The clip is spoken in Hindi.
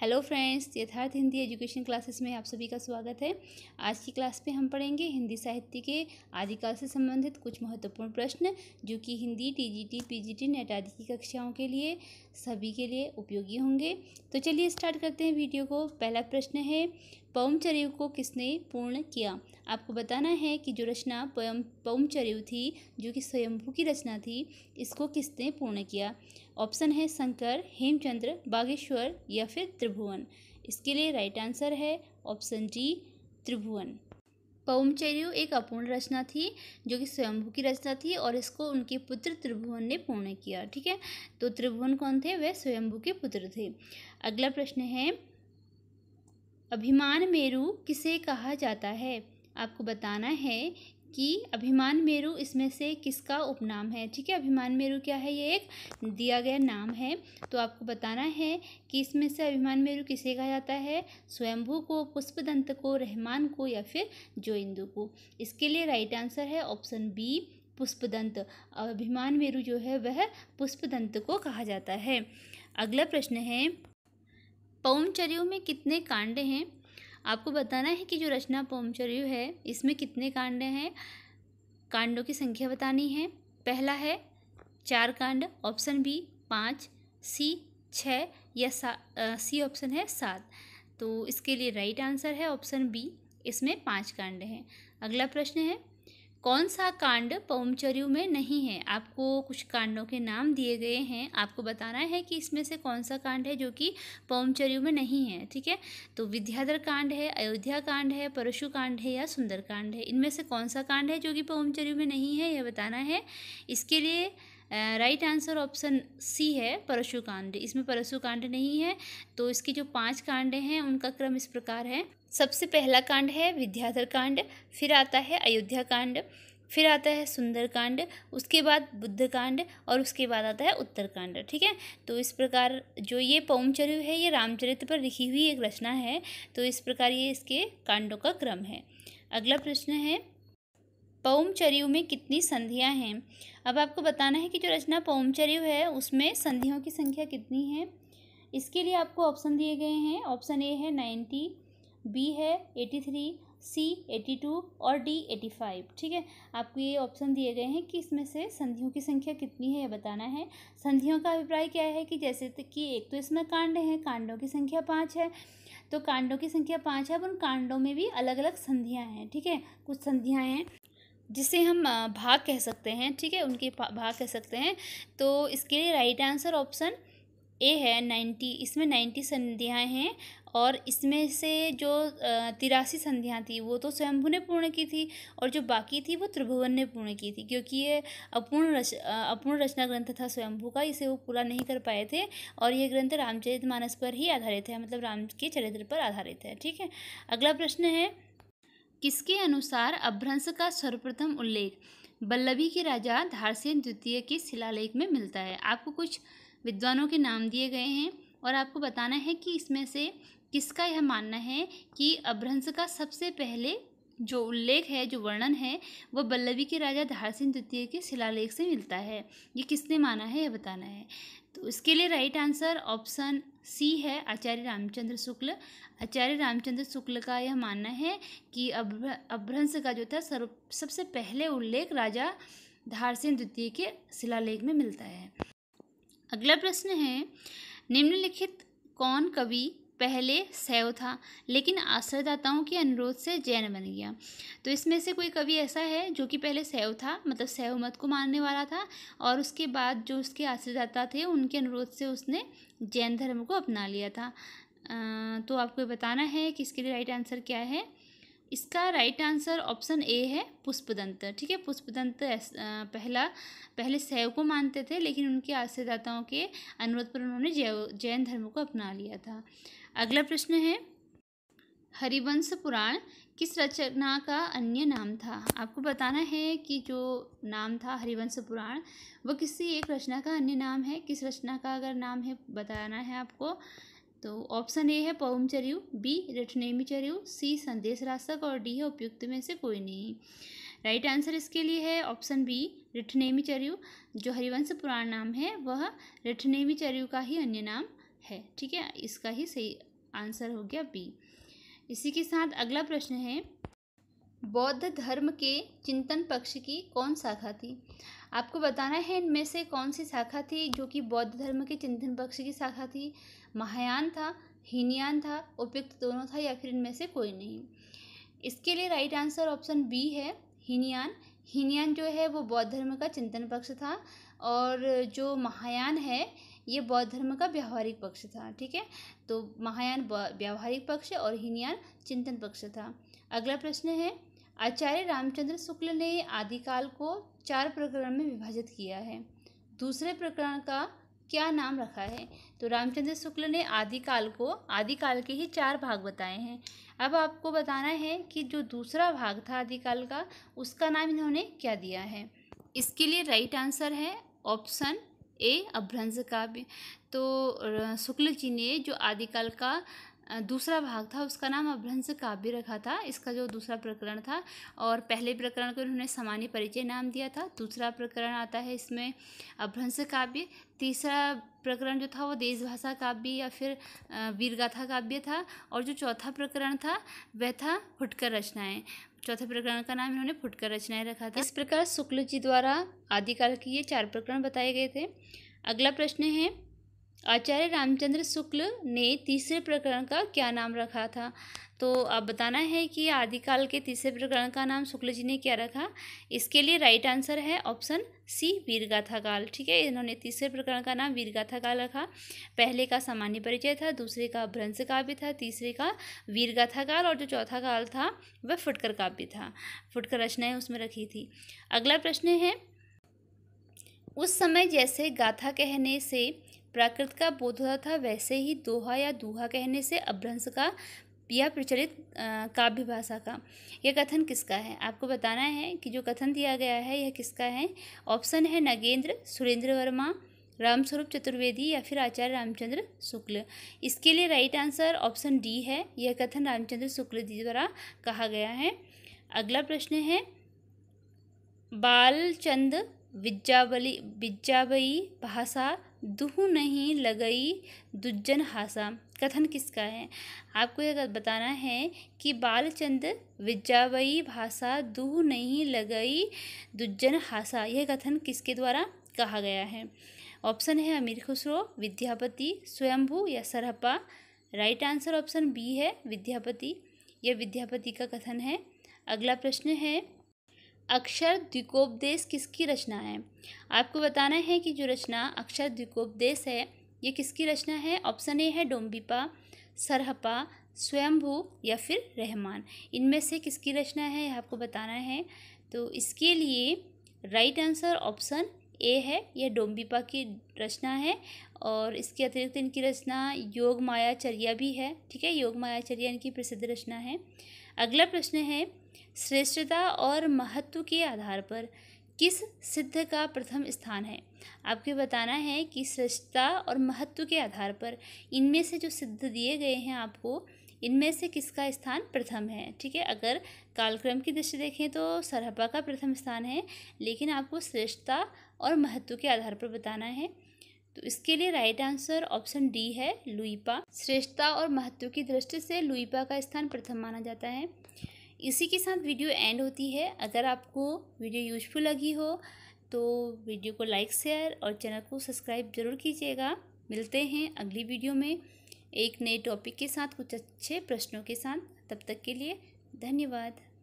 हेलो फ्रेंड्स यथार्थ हिंदी एजुकेशन क्लासेस में आप सभी का स्वागत है आज की क्लास में हम पढ़ेंगे हिंदी साहित्य के आदिकाल से संबंधित कुछ महत्वपूर्ण प्रश्न जो कि हिंदी टीजीटी पीजीटी नेट आदि की कक्षाओं के लिए सभी के लिए उपयोगी होंगे तो चलिए स्टार्ट करते हैं वीडियो को पहला प्रश्न है पवमचर्यु को किसने पूर्ण किया आपको बताना है कि जो रचना पवमचर्यु थी जो कि स्वयंभू की रचना थी इसको किसने पूर्ण किया ऑप्शन है शंकर हेमचंद्र बागेश्वर या फिर त्रिभुवन इसके लिए राइट आंसर है ऑप्शन डी त्रिभुवन पौमचर्यु एक अपूर्ण रचना थी जो कि स्वयंभू की रचना थी और इसको उनके पुत्र त्रिभुवन ने पूर्ण किया ठीक है तो त्रिभुवन कौन थे वह स्वयंभू के पुत्र थे अगला प्रश्न है अभिमान मेरु किसे कहा जाता है आपको बताना है कि अभिमान मेरु इसमें से किसका उपनाम है ठीक है अभिमान मेरु क्या है ये एक दिया गया नाम है तो आपको बताना है कि इसमें से अभिमान मेरु किसे कहा जाता है स्वयंभू को पुष्प दंत को रहमान को या फिर जोइंदू को इसके लिए राइट आंसर है ऑप्शन बी पुष्पदंत और अभिमान मेरु जो है वह पुष्पदंत को कहा जाता है अगला प्रश्न है पौमचर्यों में कितने कांड हैं आपको बताना है कि जो रचना पोमचर्यु है इसमें कितने कांड हैं कांडों की संख्या बतानी है पहला है चार कांड ऑप्शन बी पाँच सी छः या सा सी ऑप्शन है सात तो इसके लिए राइट आंसर है ऑप्शन बी इसमें पाँच कांड हैं अगला प्रश्न है कौन सा कांड पौमचर्यु में नहीं है आपको कुछ कांडों के नाम दिए गए हैं आपको बताना है कि इसमें से कौन सा कांड है जो कि पौमचर्यु में नहीं है ठीक है तो विद्याधर कांड है अयोध्या कांड है परशु कांड है या सुंदर कांड है इनमें से कौन सा कांड है जो कि पौमचर्यु में नहीं है यह बताना है इसके लिए राइट आंसर ऑप्शन सी है परशु कांड इसमें परशु कांड नहीं है तो इसके जो पांच कांड हैं उनका क्रम इस प्रकार है सबसे पहला कांड है विद्याधर कांड फिर आता है अयोध्या कांड फिर आता है सुंदरकांड उसके बाद बुद्ध कांड और उसके बाद आता है उत्तरकांड ठीक है तो इस प्रकार जो ये पौमचर्य है ये रामचरित्र पर लिखी हुई एक रचना है तो इस प्रकार ये इसके कांडों का क्रम है अगला प्रश्न है पौमचर्यु में कितनी संधियां हैं अब आपको बताना है कि जो रचना पौमचर्यु है उसमें संधियों की संख्या कितनी है इसके लिए आपको ऑप्शन दिए गए हैं ऑप्शन ए है नाइन्टी बी है eighty three C eighty two और डी एटी फाइव ठीक है आपको ये ऑप्शन दिए गए हैं कि इसमें से संधियों की संख्या कितनी है ये बताना है संधियों का अभिप्राय क्या है कि जैसे कि एक तो इसमें कांड हैं कांडों की संख्या पाँच है तो कांडों की संख्या पाँच है अब उन कांडों में भी अलग अलग संधियाँ हैं ठीक है कुछ संधियाँ हैं जिसे हम भाग कह सकते हैं ठीक है उनके भाग कह सकते हैं तो इसके लिए राइट आंसर ऑप्शन ए है नाइन्टी इसमें नाइन्टी संधियाँ हैं और इसमें से जो तिरासी संध्याँ थी वो तो स्वयंभू ने पूर्ण की थी और जो बाकी थी वो त्रिभुवन ने पूर्ण की थी क्योंकि ये अपूर्ण रच अपूर्ण रचना ग्रंथ था स्वयंभू का इसे वो पूरा नहीं कर पाए थे और ये ग्रंथ रामचरित मानस पर ही आधारित है मतलब राम के चरित्र पर आधारित है ठीक है अगला प्रश्न है किसके अनुसार अभ्रंश का सर्वप्रथम उल्लेख बल्लभी के राजा धारसेन द्वितीय के शिलालेख में मिलता है आपको कुछ विद्वानों के नाम दिए गए हैं और आपको बताना है कि इसमें से किसका यह मानना है कि अभ्रंश का सबसे पहले जो उल्लेख है जो वर्णन है वह बल्लवी के राजा धारसिंह द्वितीय के शिलालेख से मिलता है ये किसने माना है यह बताना है तो इसके लिए राइट आंसर ऑप्शन सी है आचार्य रामचंद्र शुक्ल आचार्य रामचंद्र शुक्ल का यह मानना है कि अभ्र अभ्रंश का जो था सर्व सबसे पहले उल्लेख राजा धारसिंह द्वितीय के शिलालेख में मिलता है अगला प्रश्न है निम्नलिखित कौन कवि पहले शैव था लेकिन आश्रयदाताओं के अनुरोध से जैन बन गया तो इसमें से कोई कवि ऐसा है जो कि पहले शैव था मतलब शैव मत को मानने वाला था और उसके बाद जो उसके आश्रयदाता थे उनके अनुरोध से उसने जैन धर्म को अपना लिया था आ, तो आपको बताना है कि इसके लिए राइट आंसर क्या है इसका राइट आंसर ऑप्शन ए है पुष्पदंत ठीक है पुष्पदंत पहला पहले शैव को मानते थे लेकिन उनके आश्रयदाताओं के अनुरोध पर उन्होंने जैव जैन धर्म को अपना लिया था अगला प्रश्न है हरिवंश पुराण किस रचना का अन्य नाम था आपको बताना है कि जो नाम था हरिवंश पुराण वह किसी एक रचना का अन्य नाम है किस रचना का अगर नाम है बताना है आपको तो ऑप्शन ए है पौम बी रटनेमी सी संदेश राशक और डी है उपयुक्त में से कोई नहीं राइट आंसर इसके लिए है ऑप्शन बी रिठनेमी जो हरिवंश पुराण नाम है वह रिठनेमी का ही अन्य नाम है ठीक है इसका ही सही आंसर हो गया बी इसी के साथ अगला प्रश्न है बौद्ध धर्म के चिंतन पक्ष की कौन शाखा थी आपको बताना है इनमें से कौन सी शाखा थी जो कि बौद्ध धर्म के चिंतन पक्ष की शाखा थी महायान था हीनयान था उपयुक्त दोनों था या फिर इनमें से कोई नहीं इसके लिए राइट आंसर ऑप्शन बी है हीनयान हीनयान जो है वो बौद्ध धर्म का चिंतन पक्ष था और जो महायान है ये बौद्ध धर्म का व्यावहारिक पक्ष था ठीक है तो महायान व्यावहारिक पक्ष और हीनयान चिंतन पक्ष था अगला प्रश्न है आचार्य रामचंद्र शुक्ल ने आदिकाल को चार प्रकरण में विभाजित किया है दूसरे प्रकरण का क्या नाम रखा है तो रामचंद्र शुक्ल ने आदिकाल को आदिकाल के ही चार भाग बताए हैं अब आपको बताना है कि जो दूसरा भाग था आदिकाल का उसका नाम इन्होंने क्या दिया है इसके लिए राइट आंसर है ऑप्शन ए अभ्रंश काव्य तो शुक्ल जी ने जो आदिकाल का दूसरा भाग था उसका नाम अभ्रंश काव्य रखा था इसका जो दूसरा प्रकरण था और पहले प्रकरण को इन्होंने सामान्य परिचय नाम दिया था दूसरा प्रकरण आता है इसमें अभ्रंश काव्य तीसरा प्रकरण जो था वो देशभाषा काव्य या फिर वीरगाथा काव्य था और जो चौथा प्रकरण था वह था फुटकर रचनाएँ चौथे प्रकरण का नाम इन्होंने फुटकर रचनाएँ रखा था इस प्रकार शुक्ल जी द्वारा आदिकाल के ये चार प्रकरण बताए गए थे अगला प्रश्न है आचार्य रामचंद्र शुक्ल ने तीसरे प्रकरण का क्या नाम रखा था तो अब बताना है कि आदिकाल के तीसरे प्रकरण का नाम शुक्ल जी ने क्या रखा इसके लिए राइट आंसर है ऑप्शन सी वीरगाथा काल ठीक है इन्होंने तीसरे प्रकरण का नाम वीरगाथा काल रखा पहले का सामान्य परिचय था दूसरे का भ्रंश काव्य था तीसरे का वीरगाथा काल और जो चौथा काल था वह फुटकर काव्य था फुटकर रचनाएं उसमें रखी थी अगला प्रश्न है उस समय जैसे गाथा कहने से प्राकृत का बोध होता था वैसे ही दोहा या दुहा कहने से अभ्रंश का या प्रचलित काव्य भाषा का यह कथन किसका है आपको बताना है कि जो कथन दिया गया है यह किसका है ऑप्शन है नगेंद्र सुरेंद्र वर्मा रामस्वरूप चतुर्वेदी या फिर आचार्य रामचंद्र शुक्ल इसके लिए राइट आंसर ऑप्शन डी है यह कथन रामचंद्र शुक्ल जी द्वारा कहा गया है अगला प्रश्न है बालचंद विज्जावली विज्जावई भाषा दुहु नहीं लगई दुज्जन हासा कथन किसका है आपको यह बताना है कि बालचंद विज्जावई भाषा दुह नहीं लगई दुज्जन हासा यह कथन किसके द्वारा कहा गया है ऑप्शन है अमीर खुसरो विद्यापति स्वयंभू या Sarahpa right answer option B है विद्यापति यह विद्यापति का कथन है अगला प्रश्न है अक्षर द्विकोपदेश किसकी रचना है आपको बताना है कि जो रचना अक्षर द्विकोपदेश है ये किसकी रचना है ऑप्शन ए है डोम्बिपा सरहपा स्वयंभू या फिर रहमान इनमें से किसकी रचना है आपको बताना है तो इसके लिए राइट आंसर ऑप्शन ए है यह डोम्बिपा की रचना है और इसके अतिरिक्त इनकी रचना योग मायाचर्या भी है ठीक है योग मायाचर्या इनकी प्रसिद्ध रचना है अगला प्रश्न है श्रेष्ठता और महत्व के आधार पर किस सिद्ध का प्रथम स्थान है आपको बताना है कि श्रेष्ठता और महत्व के आधार पर इनमें से जो सिद्ध दिए गए हैं आपको इनमें से किसका स्थान प्रथम है ठीक है अगर कालक्रम की दृष्टि देखें तो सरहपा का प्रथम स्थान है लेकिन आपको श्रेष्ठता और महत्व के आधार पर बताना है तो इसके लिए राइट आंसर ऑप्शन डी है लुईपा श्रेष्ठता और महत्व की दृष्टि से लुईपा का स्थान प्रथम माना जाता है इसी के साथ वीडियो एंड होती है अगर आपको वीडियो यूजफुल लगी हो तो वीडियो को लाइक शेयर और चैनल को सब्सक्राइब जरूर कीजिएगा मिलते हैं अगली वीडियो में एक नए टॉपिक के साथ कुछ अच्छे प्रश्नों के साथ तब तक के लिए धन्यवाद